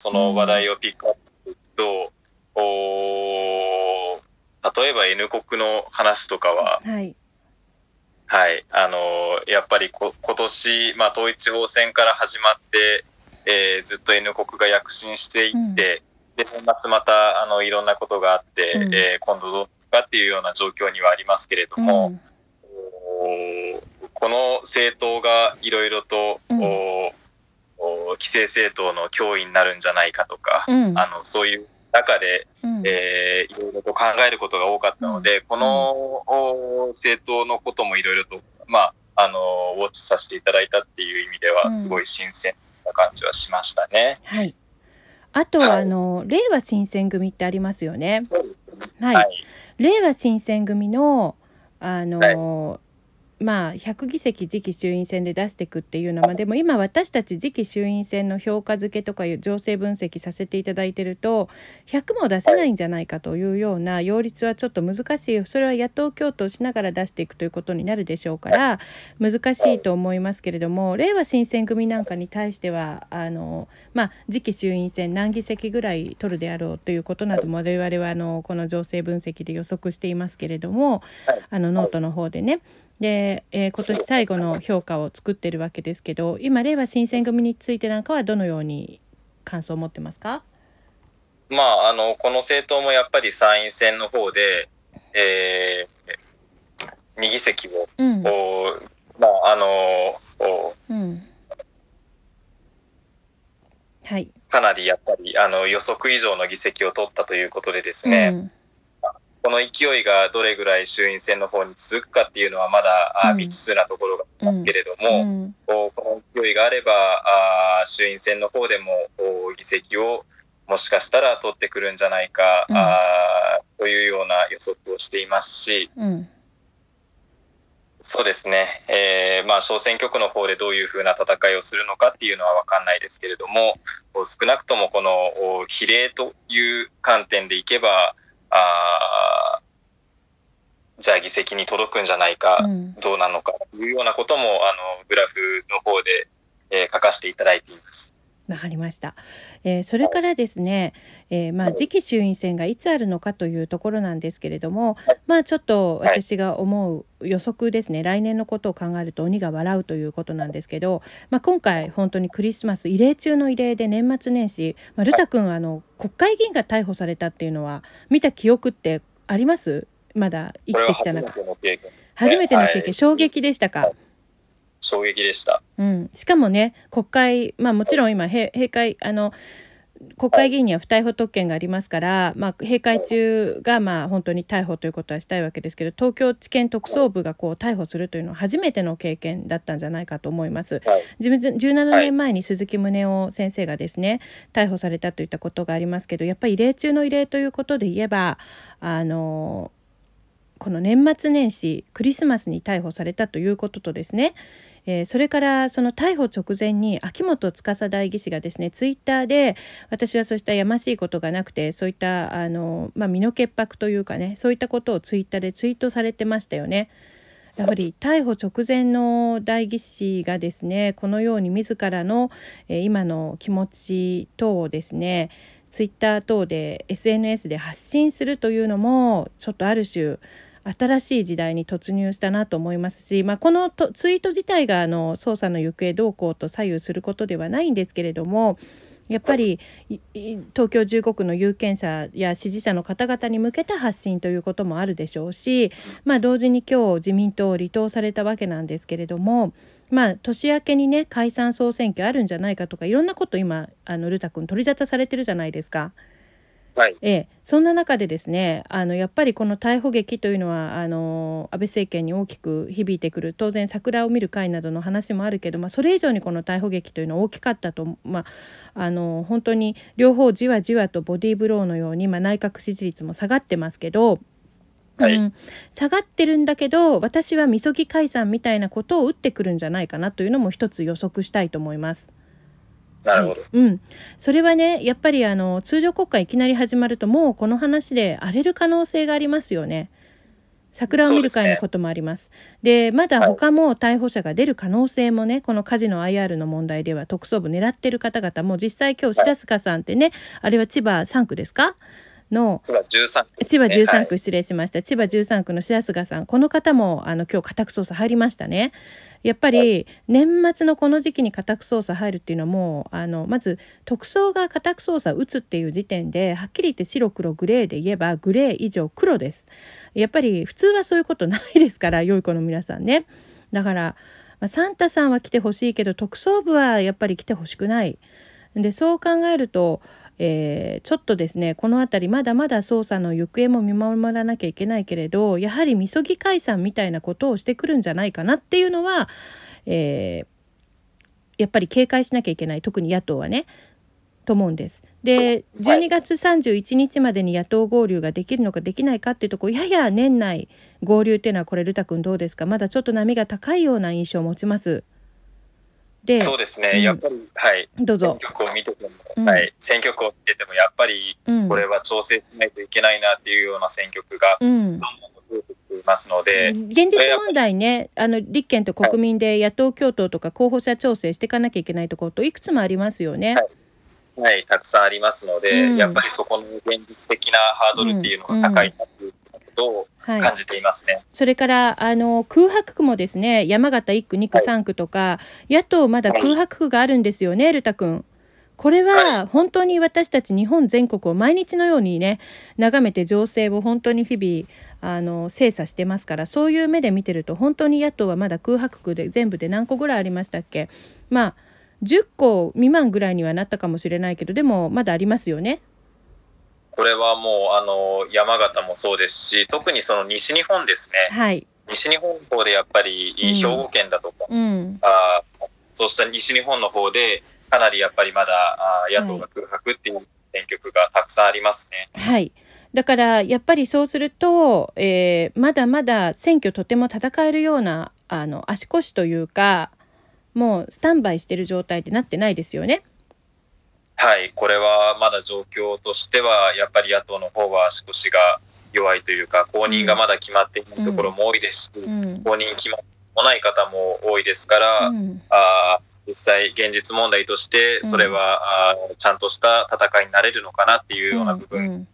その話題をピックアップと、お例えば N 国の話とかは、はい。はい。あのー、やっぱりこ今年、まあ、統一地方選から始まって、えー、ずっと N 国が躍進していって、うん、で、年末また、あの、いろんなことがあって、うん、えー、今度どうかっていうような状況にはありますけれども、うん、おこの政党がいろいろと、うん、お規制政党の脅威になるんじゃないかとか、うん、あのそういう中で、うん、えー、いろいろと考えることが多かったので、この政党のこともいろいろと、まあ、あのウォッチさせていただいたっていう意味では、すごい新鮮な感じはしましたね。うん、はい、あとは、はい、あの令和新選組ってありますよね。ねはい、はい、令和新選組のあの、はいまあ、100議席次期衆院選で出していくっていうのはでも今私たち次期衆院選の評価付けとかいう情勢分析させていただいてると100も出せないんじゃないかというような擁立はちょっと難しいそれは野党共闘しながら出していくということになるでしょうから難しいと思いますけれどもれいわ新選組なんかに対してはあの、まあ、次期衆院選何議席ぐらい取るであろうということなども我々はあのこの情勢分析で予測していますけれどもあのノートの方でねで、えー、今年最後の評価を作ってるわけですけど今令和新選組についてなんかはどのように感想を持ってますかまあ、あの、この政党もやっぱり参院選の方で、えー、2議席を、うん、まあ、あのうん、はい。かなりやっぱり、あの、予測以上の議席を取ったということでですね、うんこの勢いがどれぐらい衆院選の方に続くかっていうのはまだ、未知数なところがありますけれども、うんうん、この勢いがあればあ衆院選の方でも議席をもしかしたら取ってくるんじゃないか、うん、あというような予測をしていますし、そうですね、えーまあ、小選挙区の方でどういうふうな戦いをするのかっていうのは分かんないですけれども少なくともこの比例という観点でいけばあじゃあ議席に届くんじゃないか、うん、どうなのかというようなこともあのグラフの方で、えー、書かせていただいています。がかりました、えー、それからですね、えー、まあ、次期衆院選がいつあるのかというところなんですけれども、まあ、ちょっと私が思う予測ですね来年のことを考えると鬼が笑うということなんですけど、まあ、今回本当にクリスマス異例中の異例で年末年始、まあ、ルタ君あの国会議員が逮捕されたっていうのは見た記憶ってありますまだ生きてきた中初めての経験、衝撃でしたか、はい衝撃でした。うん、しかもね国会、まあ、もちろん今閉会あの国会議員には不逮捕特権がありますから、まあ、閉会中がまあ本当に逮捕ということはしたいわけですけど東京地検特捜部がこう逮捕するというのは初めての経験だったんじゃないかと思います。17年前に鈴木宗男先生がですね逮捕されたといったことがありますけどやっぱり異例中の異例ということで言えばあのこの年末年始クリスマスに逮捕されたということとですね、えそれからその逮捕直前に秋元司代議士がですねツイッターで私はそうしたやましいことがなくてそういったあの、まあ、身の潔白というかねそういったことをツイッターでツイートされてましたよね。やはり逮捕直前の代議士がですねこのように自らの、え今の気持ち等をですねツイッター等で SNS で発信するというのもちょっとある種新しい時代に突入したなと思いますし、まあ、このツイート自体があの捜査の行方どうこうと左右することではないんですけれどもやっぱり東京15区の有権者や支持者の方々に向けた発信ということもあるでしょうし、まあ、同時に今日自民党を離党されたわけなんですけれども。まあ、年明けにね解散総選挙あるんじゃないかとかいろんなこと今あのルタ君取り沙汰されてるじゃないですか。はい、ええ、そんな中でですねあのやっぱりこの逮捕劇というのはあの安倍政権に大きく響いてくる当然桜を見る会などの話もあるけど、まあ、それ以上にこの逮捕劇というのは大きかったと、まあ、あの本当に両方じわじわとボディーブローのように、まあ、内閣支持率も下がってますけど。はい、うん、下がってるんだけど私はみそぎ解散みたいなことを打ってくるんじゃないかなというのも一つ予測したいと思います。なるほど、はい、うん、それはねやっぱりあの通常国会いきなり始まるともうこの話で荒れる可能性がありますよね。桜を見る会のこともあります。で、ね、まだ他も逮捕者が出る可能性もね、はい、この火事の IR の問題では特捜部狙ってる方々も実際今日白塚さんってね、はい、あれは千葉3区ですかの千葉13区、失礼しました、はい、千葉13区の白菅さんこの方もあの今日家宅捜査入りましたね。やっぱり年末のこの時期に家宅捜査入るっていうのはもうあのまず特捜が家宅捜査打つっていう時点ではっきり言って白黒グレーで言えばグレー以上黒ですやっぱり普通はそういうことないですから良い子の皆さんねだから、サンタさんは来てほしいけど特捜部はやっぱり来てほしくないでそう考えるとえー、ちょっとですねこの辺りまだまだ捜査の行方も見守らなきゃいけないけれどやはりみそぎ解散みたいなことをしてくるんじゃないかなっていうのは、えー、やっぱり警戒しなきゃいけない特に野党はねと思うんです。で12月31日までに野党合流ができるのかできないかっていうとこやや年内合流っていうのはこれルタ君どうですかまだちょっと波が高いような印象を持ちます。そうですね、うん、やっぱり、はい、どうぞ選挙区を見てても、うん、はい、選挙区を見ててもやっぱりこれは調整しないといけないなっていうような選挙区がどんどんますので現実問題ねあの立憲と国民で野党共闘とか候補者調整していかなきゃいけないところといくつもありますよね。はい、はい、たくさんありますので、うん、やっぱりそこの現実的なハードルっていうのが高いな感じていますね。はい、それからあの空白区もですね山形1区、2区、3区とか、野党まだ空白区があるんですよね、ルタ君。これは本当に私たち日本全国を毎日のようにね眺めて情勢を本当に日々あの精査してますからそういう目で見てると本当に野党はまだ空白区で全部で何個ぐらいありましたっけまあ10個未満ぐらいにはなったかもしれないけどでもまだありますよねこれはもう、あの、山形もそうですし、特にその西日本ですね。はい。西日本の方でやっぱり、兵庫県だとか、うん、あそうした西日本の方で、かなりやっぱりまだあ野党が空白っていう選挙区がたくさんありますね。はい。だからやっぱりそうすると、えー、まだまだ選挙とても戦えるようなあの足腰というかもうスタンバイしてる状態ってなってないですよね。はい、これはまだ状況としては、やっぱり野党の方は足腰が弱いというか、公認がまだ決まっていないところも多いですし、うん、公認決まってない方も多いですから、うん、あ実際、現実問題として、それは、うん、あちゃんとした戦いになれるのかなっていうような部分。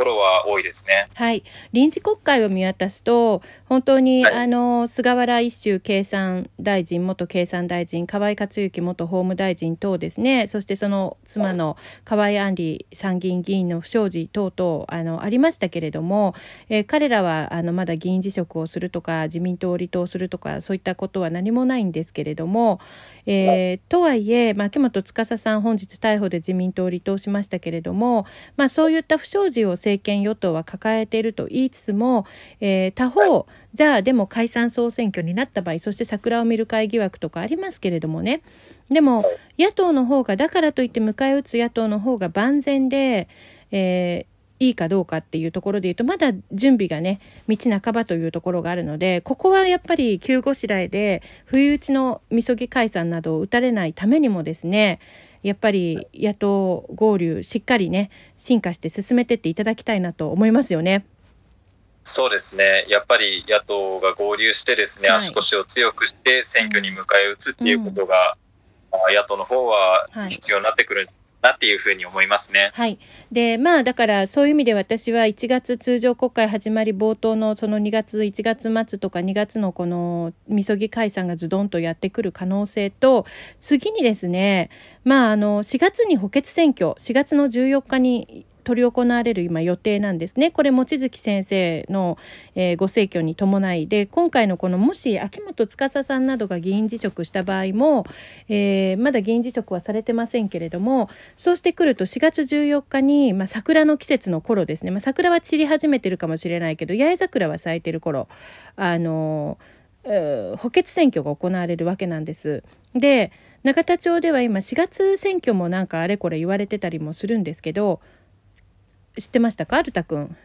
ころは多いですね。はい、臨時国会を見渡すと本当に、はい、あの菅原一秀経産大臣元経産大臣河井克行元法務大臣等ですねそしてその妻の河井案里参議院議員の不祥事等々あのありましたけれども、えー、彼らはあのまだ議員辞職をするとか自民党を離党するとかそういったことは何もないんですけれども、えー、とはいえ、まあ、秋元司さん本日逮捕で自民党を離党しましたけれども、まあ、そういった不祥事を政政権与党は抱えていると言いつつも、えー、他方じゃあでも解散総選挙になった場合そして桜を見る会疑惑とかありますけれどもねでも野党の方がだからといって迎え撃つ野党の方が万全で、えーいいかどうかっていうところで言うとまだ準備がね道半ばというところがあるのでここはやっぱり急ごしらえで不意打ちのみそぎ解散などを打たれないためにもですねやっぱり野党合流しっかりね進化して進めてっていただきたいなと思いますよね。そうですね。やっぱり野党が合流してですね、はい、足腰を強くして選挙に迎え撃つっていうことが、うん、野党の方は必要になってくるなっていうふうに思いますね。はい。で、まあだからそういう意味で私は1月通常国会始まり冒頭のその2月1月末とか2月のこのみそぎ解散がズドンとやってくる可能性と次にですね、まああの4月に補欠選挙4月の14日に執り行われる今予定なんですね。これ望月先生の、えー、ご逝去に伴いで今回のこのもし秋元司さんなどが議員辞職した場合も、えー、まだ議員辞職はされてませんけれどもそうしてくると4月14日に、まあ、桜の季節の頃ですね、まあ、桜は散り始めてるかもしれないけど八重桜は咲いてる頃あのー、補欠選挙が行われるわけなんです。で永田町では今4月選挙もなんかあれこれ言われてたりもするんですけど知ってましたかルタくん。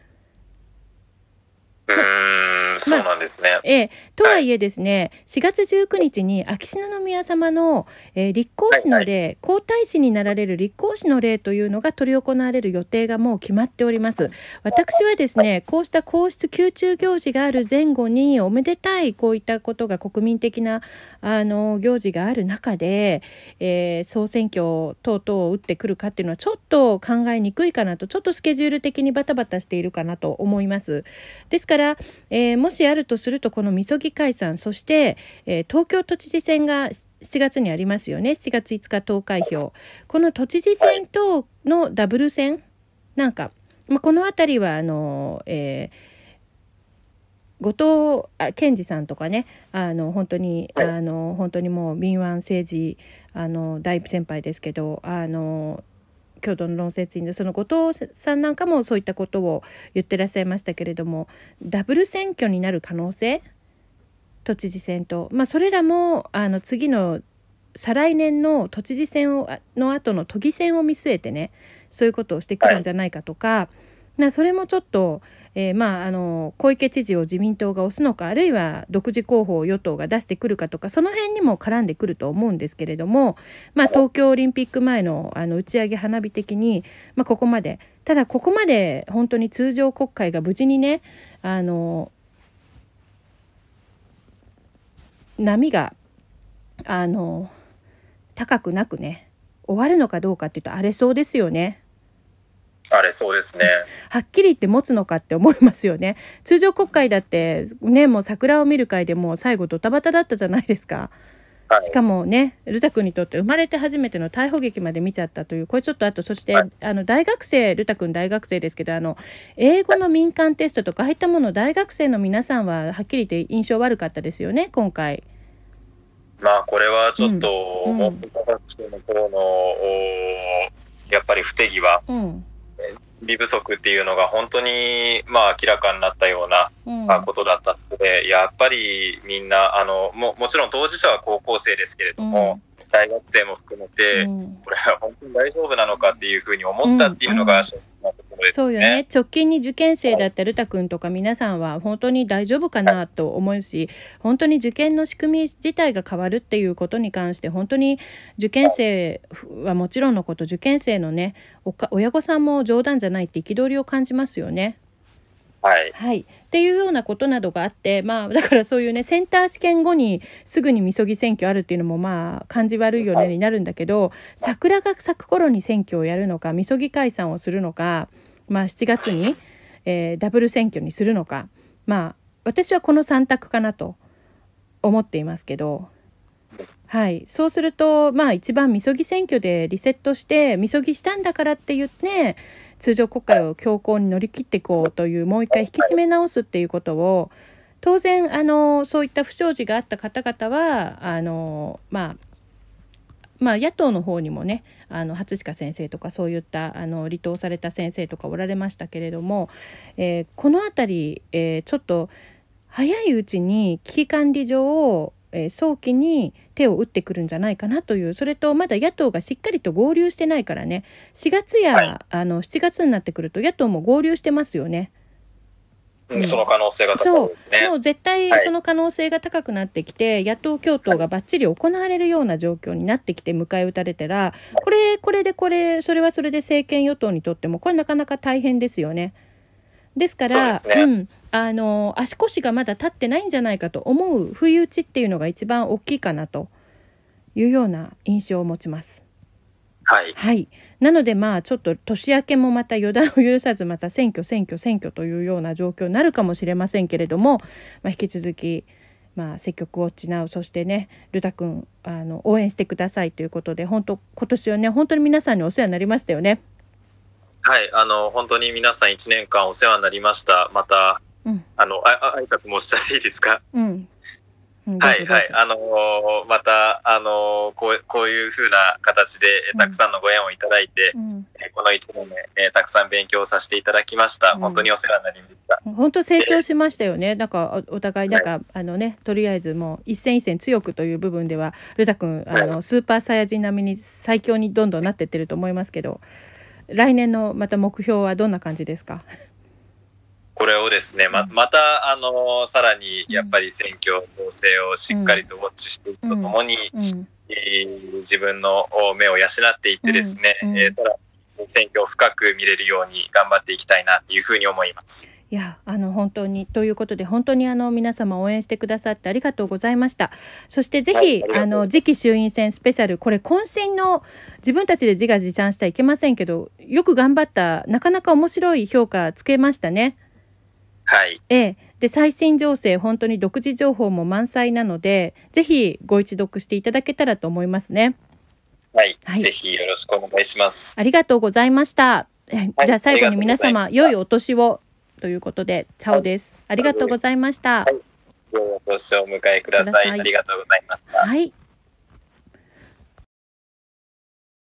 そうなんですね。まあ、えー、とはいえですね、はい、4月19日に秋篠宮様の、えー、立皇嗣の礼、はいはい、皇太子になられる立皇嗣の礼というのが執り行われる予定がもう決まっております。私はですね、こうした皇室宮中行事がある前後におめでたいこういったことが国民的なあの行事がある中で、えー、総選挙等々を打ってくるかっていうのはちょっと考えにくいかなと、ちょっとスケジュール的にバタバタしているかなと思います。ですから、えー、もしあるとするとこのみそぎ解散そして、えー、東京都知事選が7月にありますよね7月5日投開票この都知事選とのダブル選なんか、まあ、この辺りはあの、えー、後藤健二さんとかねあの本当にあの本当にもう敏腕政治あの大先輩ですけどあの共同の論説委員のその後藤さんなんかもそういったことを言ってらっしゃいましたけれどもダブル選挙になる可能性都知事選と、まあ、それらもあの次の再来年の都知事選をの後の都議選を見据えてねそういうことをしてくるんじゃないかとか。はいなそれもちょっと、えー、まあ、あの小池知事を自民党が推すのかあるいは独自候補を与党が出してくるかとかその辺にも絡んでくると思うんですけれども、まあ、東京オリンピック前のあの打ち上げ花火的に、まあ、ここまでただここまで本当に通常国会が無事にねあの波があの高くなくね終わるのかどうかっていうと荒れそうですよね。あれそうですね。はっきり言って持つのかって思いますよね。通常国会だってねもう桜を見る会でもう最後ドタバタだったじゃないですか。はい、しかもねルタ君にとって生まれて初めての逮捕劇まで見ちゃったというこれちょっとあとそして、はい、あの大学生ルタ君大学生ですけどあの英語の民間テストとか入ったもの大学生の皆さんははっきり言って印象悪かったですよね今回。まあこれはちょっと、う文部科学省の方のやっぱり不手際。うん備不足っていうのが本当に、まあ、明らかになったようなことだったので、うん、やっぱりみんな、あの、も、もちろん当事者は高校生ですけれども、うん、大学生も含めて、うん、これは本当に大丈夫なのかっていうふうに思ったっていうのが、うんうんそうよね直近に受験生だったルタ君とか皆さんは本当に大丈夫かなと思うし本当に受験の仕組み自体が変わるっていうことに関して本当に受験生はもちろんのこと受験生のね親御さんも冗談じゃないって憤りを感じますよね。はい、はい、っていうようなことなどがあって、まあ、だからそういうねセンター試験後にすぐにみそぎ選挙あるっていうのもまあ感じ悪いよねになるんだけど桜が咲く頃に選挙をやるのかみそぎ解散をするのか。まあ、7月に、えー、ダブル選挙にするのか、まあ、私はこの3択かなと思っていますけど、はい、そうすると、まあ、一番みそぎ選挙でリセットしてみそぎしたんだからって言って通常国会を強行に乗り切っていこうというもう一回引き締め直すっていうことを当然あのそういった不祥事があった方々はあの、まあ、まあ、野党の方にもねあの初鹿先生とかそういったあの離党された先生とかおられましたけれども、えー、この辺り、えー、ちょっと早いうちに危機管理上を、えー、早期に手を打ってくるんじゃないかなというそれとまだ野党がしっかりと合流してないからね4月や、あの7月になってくると野党も合流してますよね。うん、その可能性が高いですね。もう絶対その可能性が高くなってきて、はい、野党共闘がばっちり行われるような状況になってきて迎え撃たれたら、これ、これでこれ、それはそれで政権与党にとっても、これなかなか大変ですよね。ですから、うね、うん、あの足腰がまだ立ってないんじゃないかと思う不意打ちっていうのが一番大きいかなというような印象を持ちます。はい、はいなのでまあちょっと年明けもまた予断を許さずまた選挙選挙選挙というような状況になるかもしれませんけれども、まあ、引き続き、まあ、積極ウォッチナウそしてねルタ君あの応援してくださいということで本当今年はね本当に皆さんにお世話になりましたよね。はいあの本当に皆さん1年間お世話になりましたまた、うん、あのあ挨拶もしたいいですか、うん、はいはい。あのー、また、あのー、こう、こういうふうな形で、えたくさんのご縁をいただいて、うん、えこの1年で、えたくさん勉強させていただきました。うん、本当にお世話になりました。本当成長しましたよね。なんかお、互い、なんか、はい、あのね、とりあえずもう一戦一戦強くという部分では、ルタ君、あの、スーパーサイヤ人並みに最強にどんどんなってってると思いますけど、来年のまた目標はどんな感じですかこれをですね、ままた、あの、さらにやっぱり選挙構成をしっかりとウォッチしていくとともに、自分の目を養っていってですね、うんうん、えー、ただ選挙を深く見れるように頑張っていきたいなというふうに思います。いやあの本当にということで本当にあの皆様応援してくださってありがとうございましたそしてぜひ、はい、あの次期衆院選スペシャルこれ渾身の自分たちで自画自賛してはいけませんけどよく頑張ったなかなか面白い評価つけましたね。はい、ええ、で最新情勢本当に独自情報も満載なのでぜひご一読していただけたらと思いますね。はい、はい、ぜひよろしくお願いします。ありがとうございました。はい、じゃあ最後に皆様良いお年をということでチャオです。ありがとうございました。はい、お年をお迎えください。ありがとうございました。はい。